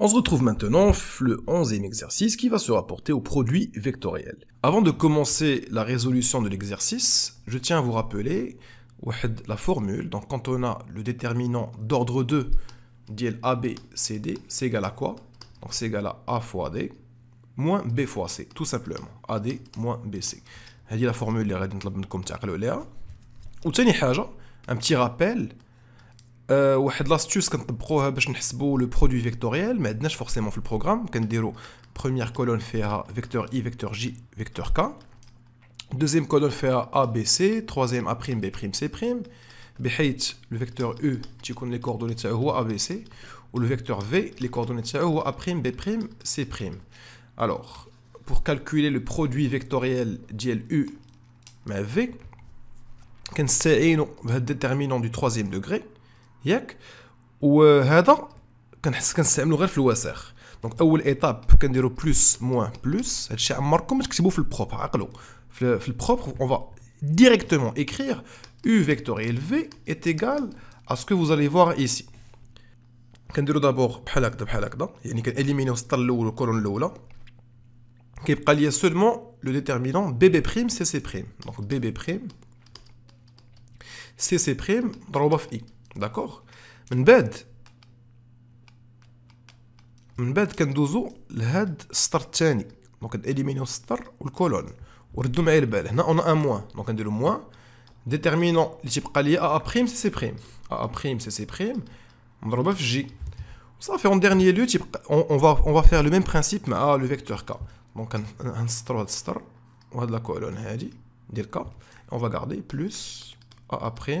On se retrouve maintenant le 11e exercice qui va se rapporter au produit vectoriel. Avant de commencer la résolution de l'exercice, je tiens à vous rappeler la formule. Donc quand on a le déterminant d'ordre 2 d'IL AB, c'est égal à quoi Donc c'est égal à A fois D moins B fois C, tout simplement. AD moins BC. C'est la formule اللي comme un petit rappel l'astuce quand on le produit vectoriel, mais pas forcément dans le programme. On première colonne faire vecteur i vecteur j vecteur k, deuxième colonne fait abc, troisième a prime b prime c le vecteur u e les coordonnées a, abc ou le vecteur v les coordonnées sont a b c Alors pour calculer le produit vectoriel jlu mais v, on calcule le déterminant du troisième degré. ياك وهذا كنحس كنستعملو غير في الوسخ دونك اول ايتاب كنديرو بلوس موان بلوس هادشي عمركم ما تكتبوه في البروب عقلو في, البروب اون فا directement écrire U vectoriel V est égal à ce que vous allez voir ici. كنديرو دابور بحال هكدا بحال هكدا يعني كناليمينيو السطر الاول والكولون الاولى كيبقى ليا سولمون لو ديتيرمينون بي بي بريم سي سي بريم دونك بي بي بريم سي سي بريم ضروبه في اي D'accord On va commencer. On va commencer par cette star-là. Donc, on élimine la star et la colonne. On va revenir là-bas. on a un moins. Donc, on dit le moins. On détermine le type de collier A' et C'. A' et C'. On le détermine en J. On va faire un dernier lieu. On va faire le même principe a le vecteur K. Donc, on installe la star et la colonne de K. On va garder plus A' et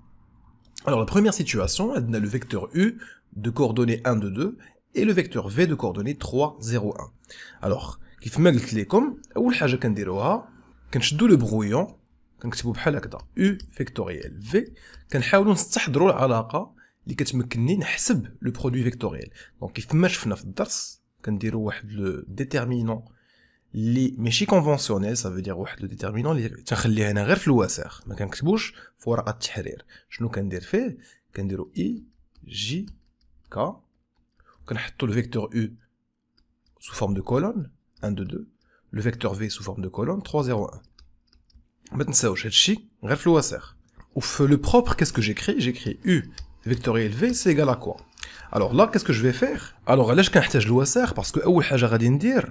Alors la première situation, elle a le vecteur U de coordonnées 1, 2, 2 et le vecteur V de coordonnées 3, 0, 1. Alors, كيف ما قلت لكم اول حاجه كنديروها كنشدو لو برويون كنكتبو بحال هكذا U فيكتوريال V كنحاولو نستحضرو العلاقه اللي كتمكنني نحسب لو برودوي فيكتوريال دونك كيف ما شفنا في الدرس كنديرو واحد لو déterminant les matrices conventionnelles ça veut dire où est le déterminant les tu vas te faire une griffe flouasseur mais quand tu bouges faut regarder chercher je nous kan derfe i j k kan hato le vecteur u sous forme de colonne 1 2 2 le vecteur v sous forme de colonne 3 0 1 maintenant ça au jetchi refleuasser ouf le propre qu'est-ce que j'écris j'écris u vecteur élevé c'est égal à quoi alors là qu'est-ce que je vais faire alors allez je kan hteje flouasseur parce que où est la chose à dire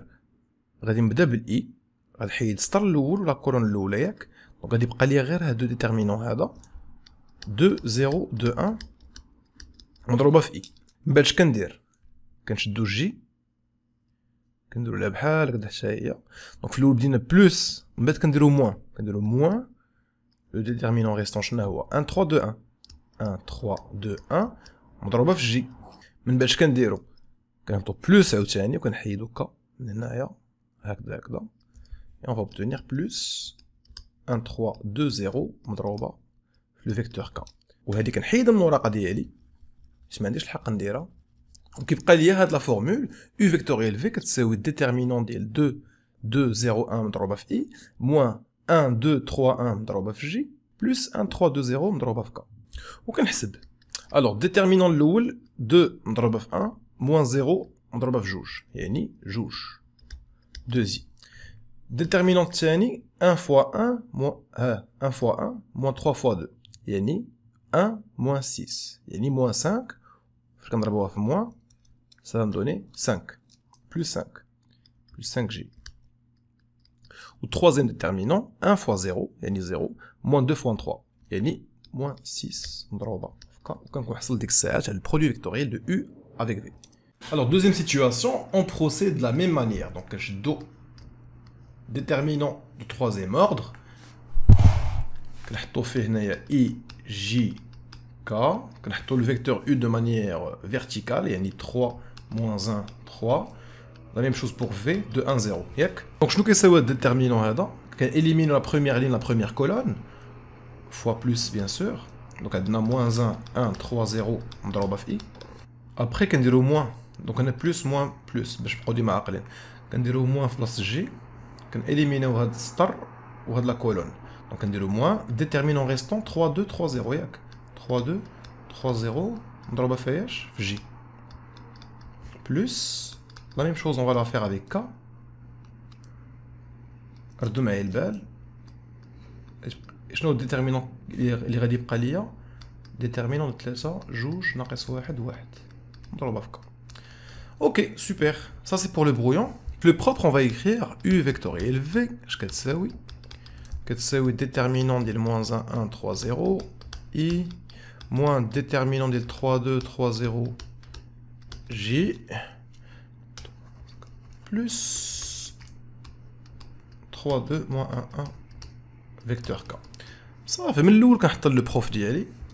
غادي نبدا بالاي غنحيد السطر الاول ولا الكولون الاولى ياك دونك غادي يبقى لي غير هادو ديتيرمينون هذا 2 0 2 1 مضروبه في اي من بعد اش كندير كنشدو جي كنديرو لها بحال هكدا حتى هي دونك في الاول بدينا بلوس من بعد كنديرو موان كنديرو موان لو ديتيرمينون ريستون شنو هو 1 3 2 1 1 3 2 1 مضروبه في جي من بعد اش كنديرو كنعطو بلوس عاوتاني وكنحيدو هكا من هنايا Et on va obtenir plus 1, 3, 2, 0, le vecteur k. on va dire que je vais dit Je le dire. On la formule u vectoriel c'est déterminant de 2, 2, 0, 1, moins 1, 2, 3, 1, j, plus 1, 3, 2, 0, k. on va Alors, déterminant le 2, 1, 1, moins 0, 1, 1, 1, 2i. Déterminant 1 fois 1 moins 1 euh, fois 1 moins 3 fois 2 يعني 1 moins 6 يعني moins 5 je va في moins ça va me donner 5 plus 5 plus 5g ou troisième déterminant 1 fois 0 يعني 0 moins 2 fois 3 يعني moins 6 on نضربوها كنحصل ديك on على le produit vectoriel de u avec v alors, deuxième situation, on procède de la même manière. Donc, do déterminant du troisième ordre. I, J, K. Le vecteur U de manière verticale. Il y a 3, moins 1, 3. La même chose pour V, de 1, 0. Donc, je nous déterminer le déterminant là-dedans. Élimine la première ligne, la première colonne. Fois plus, bien sûr. Donc, on a moins 1, 1, 3, 0. On i. Après, qu'on dit au moins donc on a plus, moins, plus. Je produis peux pas dire ma parole. On a moins place G. On a éliminé ou on a de la colonne. Donc on a moins. Déterminant restant 3, 2, 3, 0. 3, 2, 3, 0. On a le j Plus. La même chose, on va la faire avec K. Alors 2 mail. Je n'ai pas le déterminant. Il est Déterminant de 2, 1, 1 On a le On a Ok, super. Ça, c'est pour le brouillon. Le propre, on va écrire U vectoriel V. ça, oui. déterminant des moins 1, 1, 3, 0. I moins déterminant des 3, 2, 3, 0. J. Plus 3, 2, moins 1, 1. Vecteur K. Ça fait, mais le le prof d'y aller.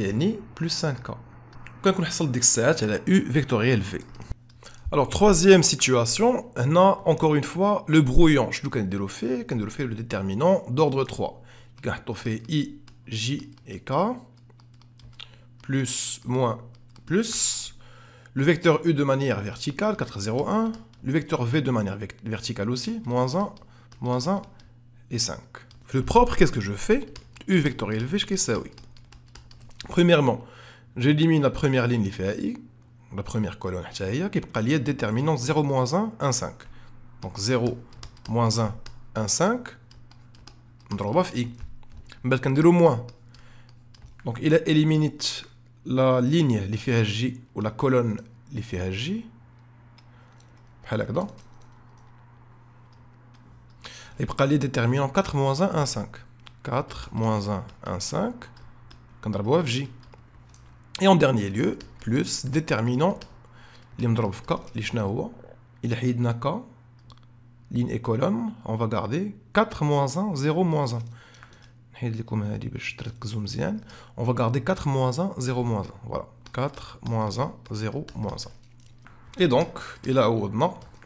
يعني plus 5K. Quand a حصلت ديك الساعات على U vectoriel V. Alors troisième situation, on a encore une fois le brouillon. Je nous fait, fait le déterminant d'ordre 3. On fait I, J et K, plus, moins, plus, le vecteur U de manière verticale, 4, 0, 1, le vecteur V de manière verticale aussi, moins 1, moins 1 et 5. Le propre, qu'est-ce que je fais U vectoriel V, je fais ça, oui. Premièrement, j'élimine la première ligne qui fait la première colonne hein, qui est liée déterminant 0, 1, 1, 5. Donc 0, 1, 1, 5, on va faire i. On moins. Donc il a éliminé la ligne qui fait j ou la colonne qui fait j. Il est déterminant 4, 1, 1, 5. 4, 1, 1, 5. Et en dernier lieu, plus déterminant, il K, ligne et colonne, on va garder 4 moins 1, 0 moins 1. On va garder 4 moins 1, 0 moins 1. Voilà. 4 1, 0 1. Et donc, et là haut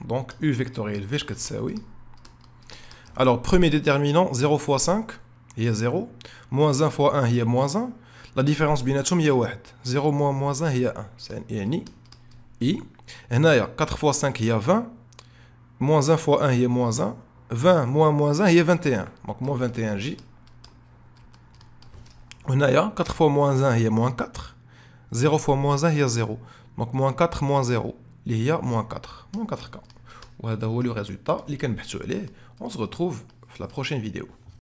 donc U vectoriel V, je oui. Alors, premier déterminant, 0 fois 5, il y a 0. Moins 1 fois 1, il y a moins 1. La différence entre 1. 0 moins moins 1 est 1. C'est-à-dire I. 4 fois 5 est 20. Moins 1 fois 1 est moins 1. 20 moins moins 1 est 21. Donc, moins 21J. Ici, 4 fois moins 1 est moins 4. 0 fois moins 1 est 0. Donc, moins 4 moins 0. Il qui est moins 4. Moins 4K. le résultat. On se retrouve dans la prochaine vidéo.